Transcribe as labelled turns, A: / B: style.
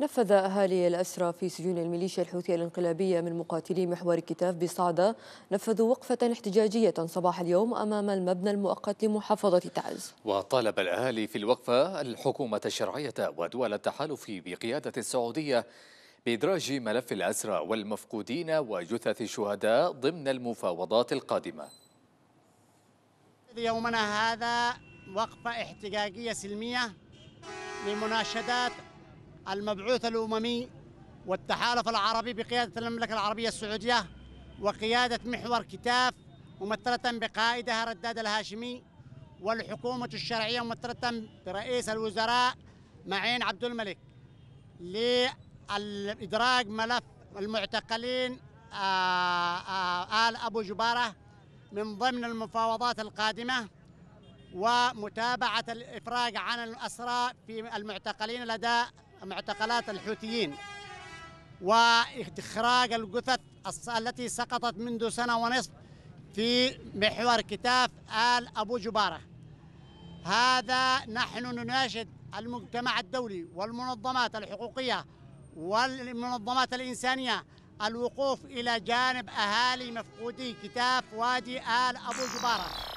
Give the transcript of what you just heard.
A: نفذ أهالي الأسرى في سجون الميليشيا الحوثية الانقلابية من مقاتلي محور كتاف بصعدة نفذوا وقفة احتجاجية صباح اليوم أمام المبنى المؤقت لمحافظة تعز
B: وطالب الأهالي في الوقفة الحكومة الشرعية ودول التحالف بقيادة السعودية بإدراج ملف الأسرى والمفقودين وجثث الشهداء ضمن المفاوضات القادمة
C: يومنا هذا وقفة احتجاجية سلمية لمناشدات المبعوث الأممي والتحالف العربي بقيادة المملكة العربية السعودية وقيادة محور كتاف ممثلة بقائدها رداد الهاشمي والحكومة الشرعية ممثلة برئيس الوزراء معين عبد الملك لإدراج ملف المعتقلين آه، آه، آل أبو جبارة من ضمن المفاوضات القادمة ومتابعة الإفراج عن الأسرى في المعتقلين لدى معتقلات الحوثيين واخراج الجثث التي سقطت منذ سنة ونصف في محور كتاف آل أبو جبارة هذا نحن نناشد المجتمع الدولي والمنظمات الحقوقية والمنظمات الإنسانية الوقوف إلى جانب أهالي مفقودي كتاف وادي آل أبو جبارة